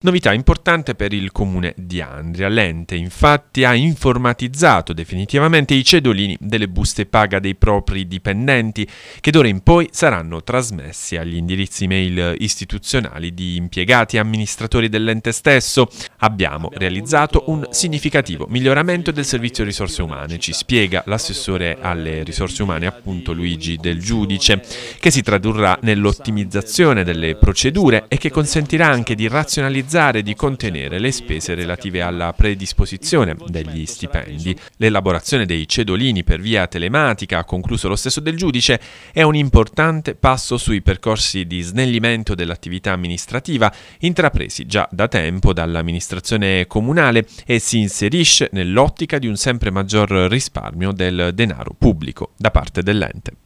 Novità importante per il comune di Andria. L'ente infatti ha informatizzato definitivamente i cedolini delle buste paga dei propri dipendenti che d'ora in poi saranno trasmessi agli indirizzi mail istituzionali di impiegati e amministratori dell'ente stesso. Abbiamo realizzato un significativo miglioramento del servizio risorse umane, ci spiega l'assessore alle risorse umane appunto Luigi del Giudice, che si tradurrà nell'ottimizzazione delle procedure e che consentirà anche di razionalizzare autorizzare di contenere le spese relative alla predisposizione degli stipendi. L'elaborazione dei cedolini per via telematica, ha concluso lo stesso del giudice, è un importante passo sui percorsi di snellimento dell'attività amministrativa intrapresi già da tempo dall'amministrazione comunale e si inserisce nell'ottica di un sempre maggior risparmio del denaro pubblico da parte dell'ente.